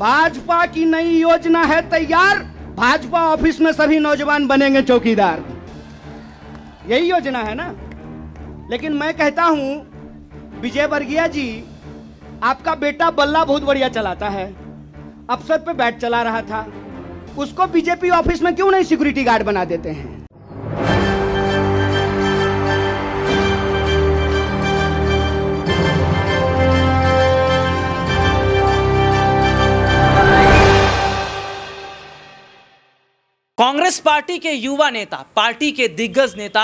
भाजपा की नई योजना है तैयार भाजपा ऑफिस में सभी नौजवान बनेंगे चौकीदार यही योजना है ना लेकिन मैं कहता हूं विजय वर्गीय जी आपका बेटा बल्ला बहुत बढ़िया चलाता है अफसर पे बैट चला रहा था उसको बीजेपी ऑफिस में क्यों नहीं सिक्योरिटी गार्ड बना देते हैं कांग्रेस पार्टी के युवा नेता पार्टी के दिग्गज नेता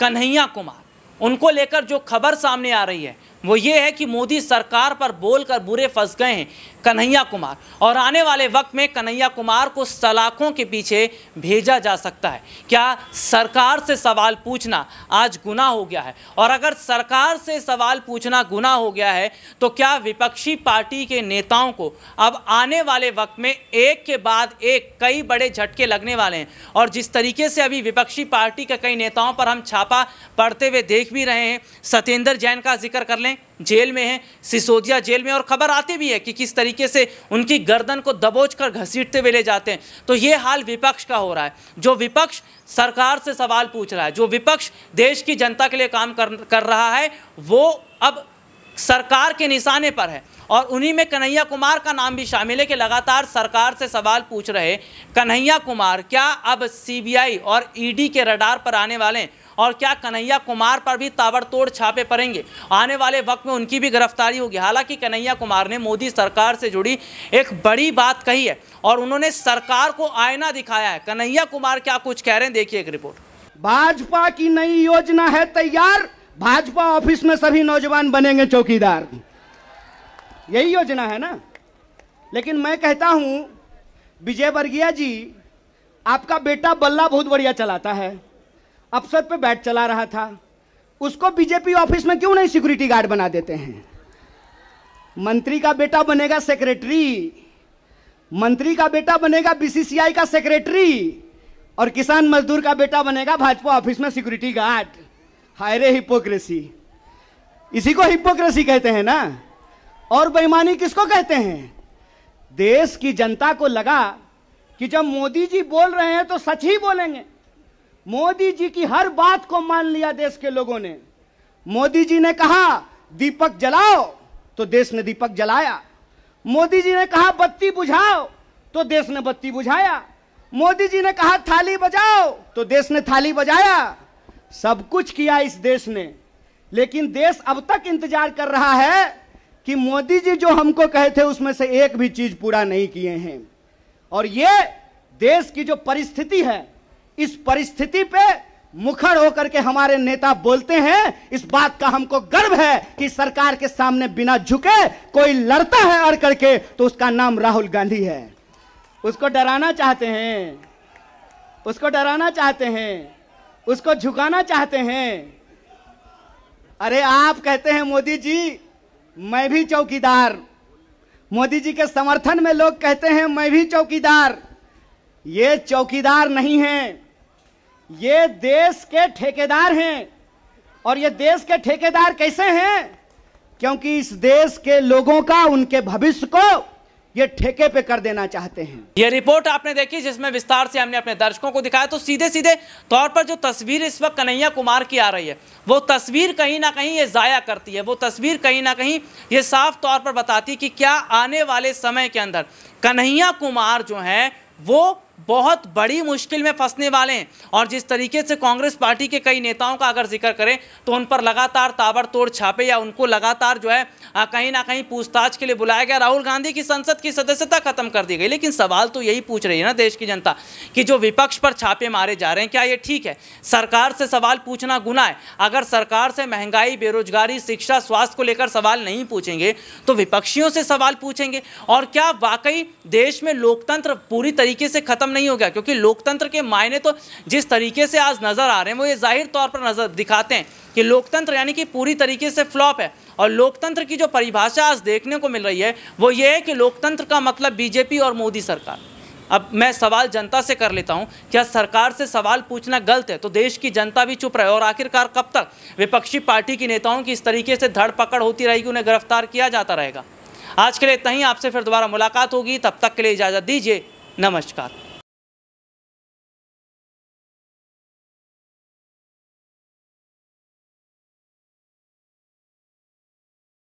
कन्हैया कुमार उनको लेकर जो खबर सामने आ रही है वो ये है कि मोदी सरकार पर बोलकर बुरे फंस गए हैं कन्हैया कुमार और आने वाले वक्त में कन्हैया कुमार को सलाखों के पीछे भेजा जा सकता है क्या सरकार से सवाल पूछना आज गुना हो गया है और अगर सरकार से सवाल पूछना गुना हो गया है तो क्या विपक्षी पार्टी के नेताओं को अब आने वाले वक्त में एक के बाद एक कई बड़े झटके लगने वाले हैं और जिस तरीके से अभी विपक्षी पार्टी के कई नेताओं पर हम छापा पड़ते हुए देख भी रहे हैं सत्येंद्र जैन का जिक्र कर लें हैं जेल में हैं सिसोदिया जेल में और ख़बर आती भी है कि किस तरीके से उनकी गर्दन को दबोच कर घसीटते हुए ले जाते हैं तो ये हाल विपक्ष का हो रहा है जो विपक्ष सरकार से सवाल पूछ रहा है जो विपक्ष देश की जनता के लिए काम कर, कर रहा है वो अब सरकार के निशाने पर है और उन्हीं में कन्हैया कुमार का नाम भी शामिल है कि लगातार सरकार से सवाल पूछ रहे कन्हैया कुमार क्या अब सीबीआई और ईडी e के रडार पर आने वाले हैं और क्या कन्हैया कुमार पर भी ताबड़तोड़ छापे पड़ेंगे आने वाले वक्त में उनकी भी गिरफ्तारी होगी हालांकि कन्हैया कुमार ने मोदी सरकार से जुड़ी एक बड़ी बात कही है और उन्होंने सरकार को आईना दिखाया है कन्हैया कुमार क्या कुछ कह रहे हैं देखिए एक रिपोर्ट भाजपा की नई योजना है तैयार भाजपा ऑफिस में सभी नौजवान बनेंगे चौकीदार यही योजना है ना लेकिन मैं कहता हूं विजय वर्गीय जी आपका बेटा बल्ला बहुत बढ़िया चलाता है अफसर पे बैट चला रहा था उसको बीजेपी ऑफिस में क्यों नहीं सिक्योरिटी गार्ड बना देते हैं मंत्री का बेटा बनेगा सेक्रेटरी मंत्री का बेटा बनेगा बीसीसीआई का सेक्रेटरी और किसान मजदूर का बेटा बनेगा भाजपा ऑफिस में सिक्योरिटी गार्ड हायरे हिपोक्रेसी इसी को हिपोक्रेसी कहते हैं ना और बेईमानी किसको कहते हैं देश की जनता को लगा कि जब मोदी जी बोल रहे हैं तो सच ही बोलेंगे मोदी जी की हर बात को मान लिया देश के लोगों ने मोदी जी ने कहा दीपक जलाओ तो देश ने दीपक जलाया मोदी जी ने कहा बत्ती बुझाओ तो देश ने बत्ती बुझाया मोदी जी ने कहा थाली बजाओ तो देश ने थाली बजाया सब कुछ किया इस देश ने लेकिन देश अब तक इंतजार कर रहा है कि मोदी जी जो हमको कहे थे उसमें से एक भी चीज पूरा नहीं किए हैं और ये देश की जो परिस्थिति है इस परिस्थिति पे मुखर होकर के हमारे नेता बोलते हैं इस बात का हमको गर्व है कि सरकार के सामने बिना झुके कोई लड़ता है अड़ करके तो उसका नाम राहुल गांधी है उसको डराना चाहते हैं उसको डराना चाहते हैं उसको झुकाना चाहते हैं अरे आप कहते हैं मोदी जी मैं भी चौकीदार मोदी जी के समर्थन में लोग कहते हैं मैं भी चौकीदार ये चौकीदार नहीं हैं ये देश के ठेकेदार हैं और ये देश के ठेकेदार कैसे हैं क्योंकि इस देश के लोगों का उनके भविष्य को ये ठेके पे कर देना चाहते हैं ये रिपोर्ट आपने देखी जिसमें विस्तार से हमने अपने दर्शकों को दिखाया तो सीधे सीधे तौर पर जो तस्वीर इस वक्त कन्हैया कुमार की आ रही है वो तस्वीर कहीं ना कहीं ये ज़ाया करती है वो तस्वीर कहीं ना कहीं ये साफ तौर पर बताती है कि क्या आने वाले समय के अंदर कन्हैया कुमार जो हैं वो बहुत बड़ी मुश्किल में फंसने वाले हैं और जिस तरीके से कांग्रेस पार्टी के कई नेताओं का अगर जिक्र करें तो उन पर लगातार ताबड़तोड़ छापे या उनको लगातार जो है कहीं ना कहीं पूछताछ के लिए बुलाया गया राहुल गांधी की संसद की सदस्यता खत्म कर दी गई लेकिन सवाल तो यही पूछ रही है ना देश की जनता कि जो विपक्ष पर छापे मारे जा रहे हैं क्या ये ठीक है सरकार से सवाल पूछना गुना है अगर सरकार से महंगाई बेरोजगारी शिक्षा स्वास्थ्य को लेकर सवाल नहीं पूछेंगे तो विपक्षियों से सवाल पूछेंगे और क्या वाकई देश में लोकतंत्र पूरी तरीके से खत्म खत्म नहीं हो गया क्योंकि लोकतंत्र के मायने तो जिस तरीके से आज नज़र आ रहे हैं वो ये जाहिर तौर पर नज़र दिखाते हैं कि लोकतंत्र यानी कि पूरी तरीके से फ्लॉप है और लोकतंत्र की जो परिभाषा आज देखने को मिल रही है वो ये है कि लोकतंत्र का मतलब बीजेपी और मोदी सरकार अब मैं सवाल जनता से कर लेता हूं क्या सरकार से सवाल पूछना गलत है तो देश की जनता भी चुप रहे और आखिरकार कब तक विपक्षी पार्टी के नेताओं की इस तरीके से धड़ पकड़ होती रहेगी उन्हें गिरफ्तार किया जाता रहेगा आज के लिए इतना ही आपसे फिर दोबारा मुलाकात होगी तब तक के लिए इजाज़त दीजिए नमस्कार